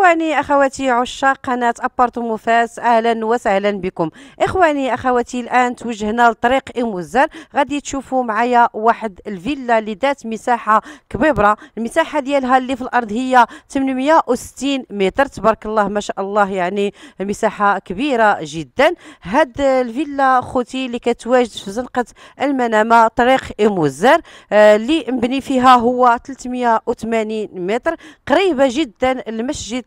إخواني أخواتي عشاق قناة أبارتمو فاس أهلا وسهلا بكم إخواني أخواتي الآن توجهنا لطريق إموزر غادي تشوفوا معايا واحد الفيلا اللي دات مساحة كبيرة المساحة ديالها اللي في الأرض هي 860 متر تبارك الله ما شاء الله يعني مساحة كبيرة جدا هاد الفيلا خوتي اللي كتواجد في زنقة المنامة طريق إموزار آه اللي مبني فيها هو 380 متر قريبة جدا المسجد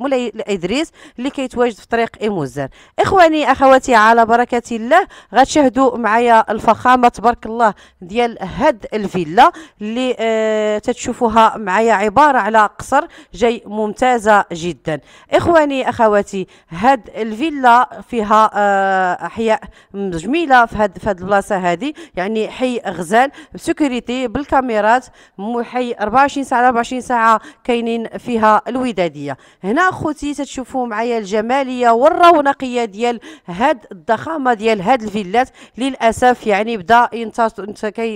مولاي ادريس اللي كيتواجد في طريق ايموزان اخواني اخواتي على بركه الله غتشاهدوا معايا الفخامه تبارك الله ديال هاد الفيلا اللي آه تتشوفوها معايا عباره على قصر جاي ممتازه جدا اخواني اخواتي هاد الفيلا فيها آه احياء جميله في هاد في هاد البلاصه هادي يعني حي غزال بسكيورتي بالكاميرات حي 24 ساعه 24 ساعه كاينين فيها الوداد القياديه هنا اخوتي تتشوفوا معايا الجماليه والرونقيه ديال هاد الضخامه ديال هاد الفيلات للاسف يعني بدا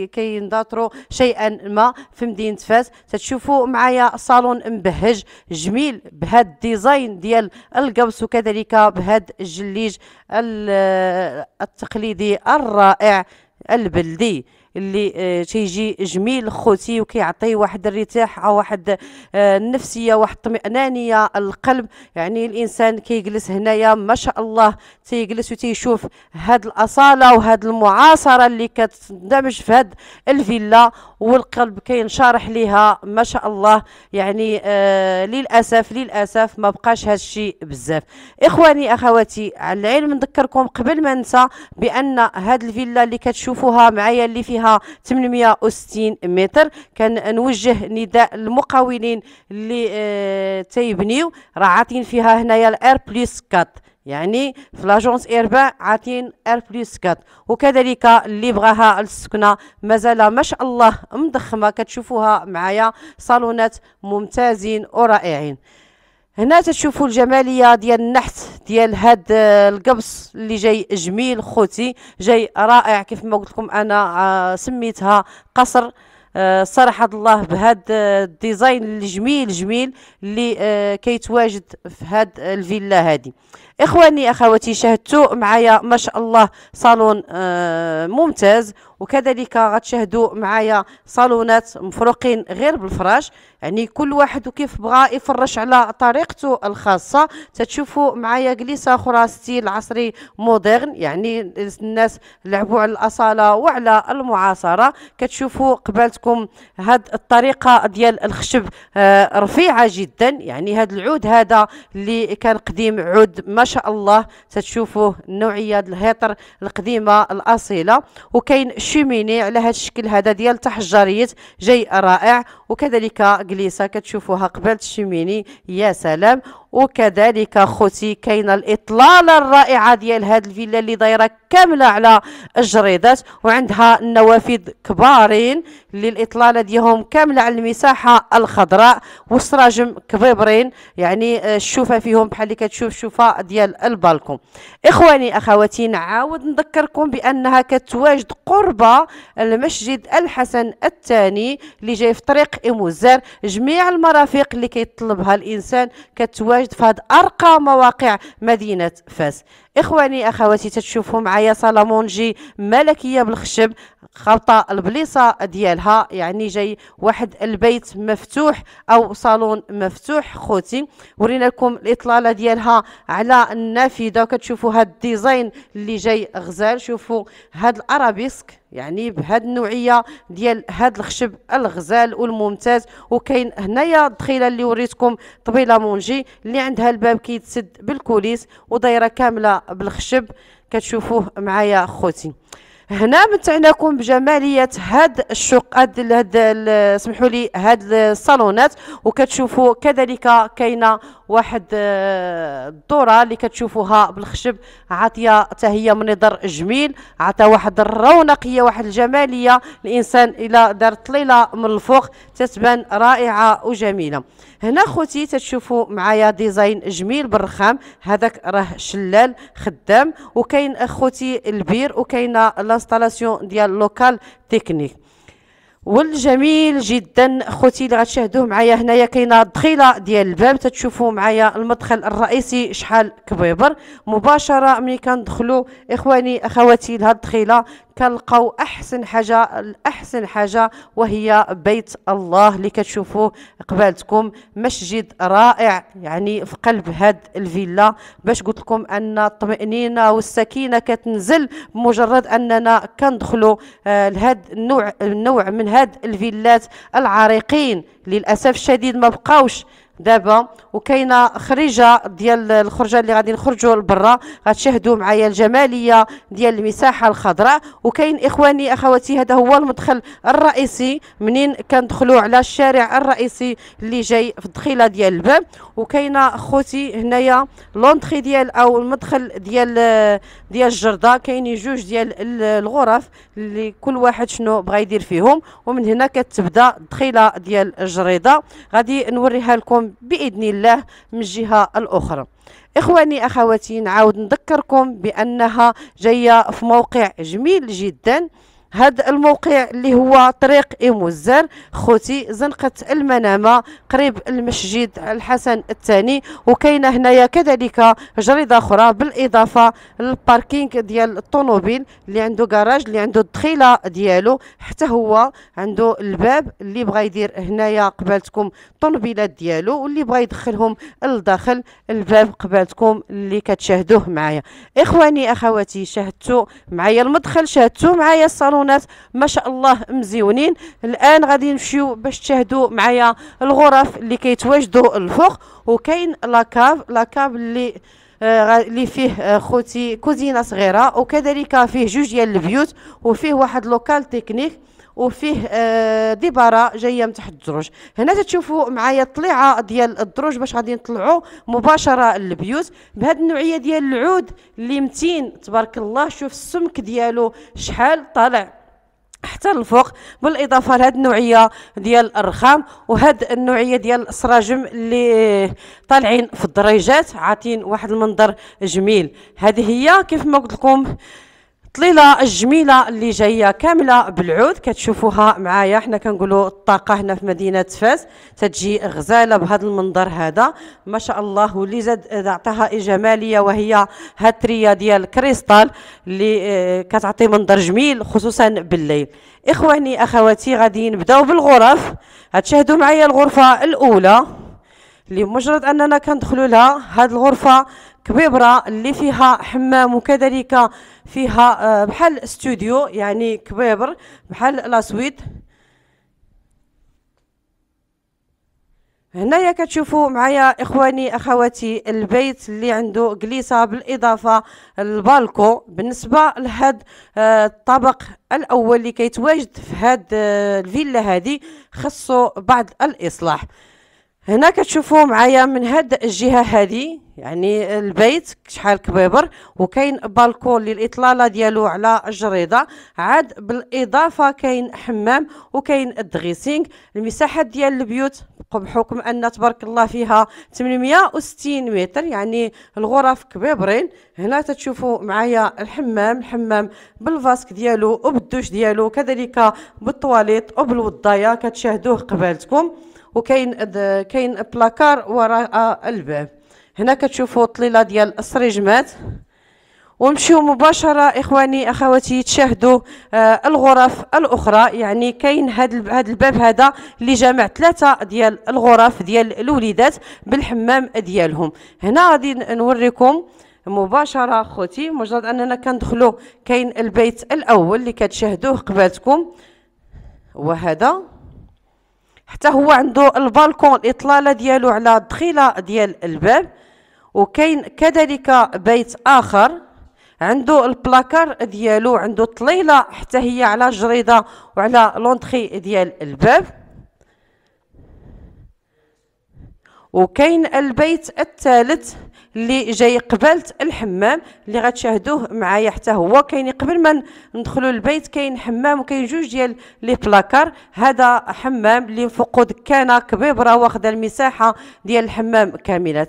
كينضطروا شيئا ما في مدينه فاس تتشوفوا معايا صالون مبهج جميل بهاد الديزاين ديال القبس وكذلك بهاد الجليج التقليدي الرائع البلدي اللي آه، تيجي جميل خوتي وكيعطي واحد الرتاحه واحد آه، النفسيه واحد الطمئنانيه القلب يعني الانسان كيجلس هنايا ما شاء الله تيجلس وتيشوف هاد الاصاله وهاد المعاصره اللي كتندمج في هاد الفيلا والقلب كينشرح ليها ما شاء الله يعني آه للاسف للاسف ما بقاش هاد الشيء بزاف اخواني اخواتي على العلم نذكركم قبل ما ننسى بان هاد الفيلا اللي كتشوفوها معايا اللي فيها 860 متر كنوجه نداء المقاولين اللي اه تيبنيو راه عاطين فيها هنايا الار بلس 4 يعني في لاجونس اربع عاطين ار بلس 4 وكذلك اللي بغاها السكنه مازال ما شاء الله مضخمه كتشوفوها معايا صالونات ممتازين ورائعين هنا تشوفوا الجماليه ديال النحت ديال هاد آه، القبص اللي جاي جميل خوتي جاي رائع كيف ما قلت لكم انا آه، سميتها قصر آه، صراحة الله بهاد الديزاين الجميل جميل اللي كيتواجد في هاد الفيلا هادي اخواني اخواتي شاهدتوا معايا ما شاء الله صالون ممتاز وكذلك غتشاهدوا معايا صالونات مفروقين غير بالفراش يعني كل واحد وكيف بغى يفرش على طريقته الخاصه تتشوفوا معايا كليسه اخرى ستيل عصري مودرن يعني الناس لعبوا على الاصاله وعلى المعاصره كتشوفوا قبالتكم هاد الطريقه ديال الخشب آه، رفيعه جدا يعني هاد العود هذا اللي كان قديم عود ما شاء الله تتشوفوه النوعيه الهيطر القديمه الاصيله وكاين الشوميني على هذا الشكل هذا ديال تحجريت جاي رائع وكذلك كليسه كتشوفوها قبل الشوميني يا سلام وكذلك خوتي كاينه الاطلاله الرائعه ديال هاد الفيلا اللي دايره كامله على الجريدات وعندها النوافذ كبارين اللي الاطلاله ديالهم كامله على المساحه الخضراء وسراجم كبيبرين يعني الشوفه آه، فيهم بحال اللي كتشوف شوفه ديال البالكون اخواني اخواتي نعاود نذكركم بانها كتواجد قرب المسجد الحسن الثاني اللي جاي في طريق اموزار جميع المرافق اللي كيطلبها الانسان كتواجد متواجد في هذه أرقى مواقع مدينة فاس اخواني اخواتي تتشوفوا معايا صالامونجي ملكيه بالخشب خلطه البليصه ديالها يعني جاي واحد البيت مفتوح او صالون مفتوح خوتي ورينا لكم الاطلاله ديالها على النافذه كتشوفوا هاد الديزاين اللي جاي غزال شوفوا هاد الارابيسك يعني بهاد النوعيه ديال هاد الخشب الغزال والممتاز وكاين هنايا الدخيله اللي وريتكم طبيله مونجي اللي عندها الباب كيتسد بالكوليس ودايره كامله بالخشب كتشوفوه معايا خوتي هنا متعناكم بجماليه هاد الشق هاد هاد سمحوا لي هاد الصالونات وكتشوفوا كذلك كاينه واحد آه، الدوره اللي كتشوفوها بالخشب عاطيه حتى هي منظر جميل عاطا واحد الرونقيه واحد الجماليه الانسان الى دار طليله من الفوق تتبان رائعه وجميله هنا خوتي تتشوفوا معايا ديزاين جميل بالرخام هذاك راه شلال خدام وكاين خوتي البير وكاينه لا لانستالاسيون ديال لوكال تكنيك والجميل جدا خوتي اللي غتشاهدوه معايا هنايا كاينه الدخيله ديال الباب تتشوفوا معايا المدخل الرئيسي شحال كبيبر مباشره ملي كندخلوا اخواني اخواتي لهاد الدخيله كنلقاو احسن حاجه احسن حاجه وهي بيت الله اللي كتشوفوه قبالتكم مسجد رائع يعني في قلب هاد الفيلا باش قلت لكم ان الطمانينه والسكينه كتنزل بمجرد اننا كندخلوا آه، لهاد النوع النوع من هاد الفيلات العريقين للاسف الشديد ما بقاوش دابا وكاينه خريجه ديال الخرجه اللي غادي نخرجوا لبرا غتشاهدوا معايا الجماليه ديال المساحه الخضراء وكاين اخواني اخواتي هذا هو المدخل الرئيسي منين كندخلوا على الشارع الرئيسي اللي جاي في الدخيله ديال الباب وكاينه خوتي هنايا لونطري ديال او المدخل ديال ديال الجرده كاينين جوج ديال الغرف اللي كل واحد شنو بغى يدير فيهم ومن هنا كتبدا الدخيله ديال الجريده غادي نوريها لكم باذن الله من الجهه الاخرى اخواني اخواتي نعاود نذكركم بانها جايه في موقع جميل جدا هذا الموقع اللي هو طريق إموزر خوتي زنقة المنامة قريب المسجد الحسن الثاني وكاينه هنايا كذلك جريدة أخرى بالإضافة للباركينغ ديال الطوموبيل اللي عنده كراج اللي عنده الدخيلة ديالو حتى هو عنده الباب اللي بغى يدير هنايا قبالتكم الطوموبيلات ديالو واللي بغى يدخلهم الداخل الباب قبالتكم اللي كتشاهدوه معايا إخواني أخواتي شاهدتوا معايا المدخل شاهدتوا معايا الصالون الصالونات ما شاء الله مزيونين الان غادي نمشيو باش تشاهدوا معايا الغرف اللي كيتواجدوا الفوق وكاين لاكاف لاكاف اللي اللي آه فيه آه، خوتي كوزينه صغيره وكذلك فيه جوج ديال البيوت وفيه واحد لوكال تكنيك وفيه آه، ديبارة جايه من تحت الدروج هنا تشوفوا معايا الطليعه ديال الدروج باش غادي نطلعوا مباشره للبيوت بهذه النوعيه ديال العود اللي متين تبارك الله شوف السمك ديالو شحال طالع حتى الفوق بالاضافه لهاد النوعيه ديال الرخام وهاد النوعيه ديال السراجم اللي طالعين في الدريجات عاطين واحد المنظر جميل هذه هي كيف ما قلت لكم الطليله الجميله اللي جايه كامله بالعود كتشوفوها معايا حنا كنقولوا الطاقه هنا في مدينه فاس تتجي غزاله بهذا المنظر هذا ما شاء الله واللي زاد عطاها جماليه وهي هاتريه ديال كريستال اللي آه، كتعطي منظر جميل خصوصا بالليل اخواني اخواتي غادي نبداو بالغرف هتشاهدوا معايا الغرفه الاولى لمجرد اننا كندخلوا لها هذه الغرفه كبيبره اللي فيها حمام وكذلك فيها آه، بحال استوديو يعني كبيبر بحال لاسويت هنايا كتشوفوا معايا اخواني اخواتي البيت اللي عنده كليسه بالاضافه للبالكو بالنسبه لهاد آه، الطبق الاول اللي كيتواجد في هاد آه، الفيلا هذه خصو بعض الاصلاح هنا كتشوفوا معايا من هاد الجهه هذه يعني البيت شحال كبيبر وكاين بالكون للاطلاله ديالو على الجريده عاد بالاضافه كاين حمام وكاين الدغيسينغ المساحه ديال البيوت بحكم ان تبارك الله فيها 860 متر يعني الغرف كبيبرين هنا تتشوفوا معايا الحمام الحمام بالفاسك ديالو وبالدوش ديالو كذلك بالطواليط وبالوضايه كتشاهدوه قبالتكم وكاين كاين بلاكار وراء الباب هنا كتشوفوا الطليله ديال السريجمات ومشيو مباشره اخواني اخواتي تشاهدوا آه الغرف الاخرى يعني كاين هذا الباب هذا اللي جمع ثلاثه ديال الغرف ديال الوليدات بالحمام ديالهم هنا غادي نوريكم مباشره خوتي مجرد اننا كندخلوا كاين البيت الاول اللي كتشاهدوه قبالتكم وهذا حتى هو عنده البالكون الاطلاله ديالو على الدخيله ديال الباب وكاين كذلك بيت اخر عنده البلاكار ديالو عنده طليله حتى هي على جريده وعلى لونتخي ديال الباب وكاين البيت الثالث اللي جاي قبالة الحمام اللي غتشاهدوه معايا حتى هو كاين قبل ما ندخلوا البيت كاين حمام وكاين جوج ديال لي بلاكار هذا حمام اللي فوقو دكانه كبيره واخده المساحه ديال الحمام كامله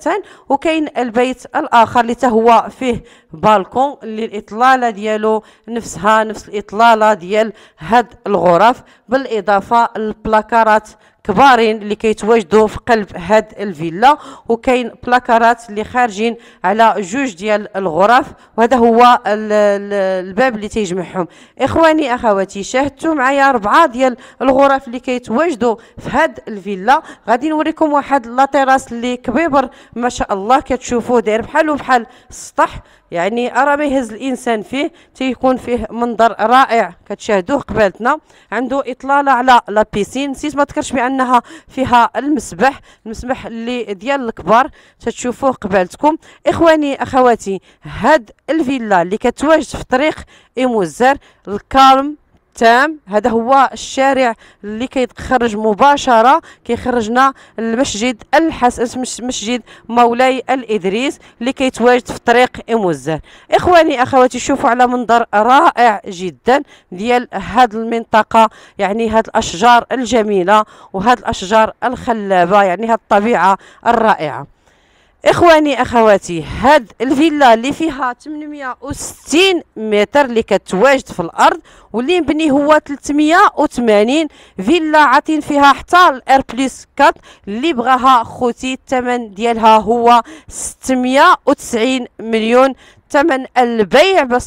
وكاين البيت الاخر اللي هو فيه بالكون اللي الاطلاله ديالو نفسها نفس الاطلاله ديال هاد الغرف بالاضافه للبلاكارات كبارين اللي كيتواجدوا في قلب هاد الفيلا وكاين بلاكارات اللي خارجين على جوج ديال الغرف وهذا هو الباب اللي تيجمعهم اخواني اخواتي شاهدتوا معايا اربعه ديال الغرف اللي كيتواجدوا في هاد الفيلا غادي نوريكم واحد لا تيراس اللي كبيبر ما شاء الله كتشوفوه داير بحالو بحال السطح يعني راه ما يهز الإنسان فيه تيكون فيه منظر رائع كتشاهدوه قبالتنا عنده إطلالة على لابيسين نسيت ما ذكرش بأنها فيها المسبح المسبح اللي ديال الكبار تتشوفوه قبالتكم إخواني أخواتي هاد الفيلا اللي كتواجد في طريق إيموزار الكارم تام هذا هو الشارع اللي كيتخرج مباشره كيخرجنا المسجد الحسن مسجد مولاي الادريس اللي كيتواجد في طريق اموزان اخواني اخواتي شوفوا على منظر رائع جدا ديال هذه المنطقه يعني هذه الاشجار الجميله وهذه الاشجار الخلابه يعني هذه الطبيعه الرائعه اخواني اخواتي هاد الفيلا اللي فيها 860 متر اللي كتواجد في الارض واللي مبني هو 380 فيلا عاطين فيها حتى الار بلس 4 اللي بغاها خوتي الثمن ديالها هو 690 مليون ثمن البيع باش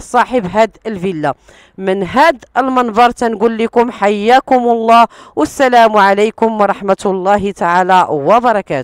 صاحب هاد الفيلا من هاد المنبر تنقول لكم حياكم الله والسلام عليكم ورحمه الله تعالى وبركاته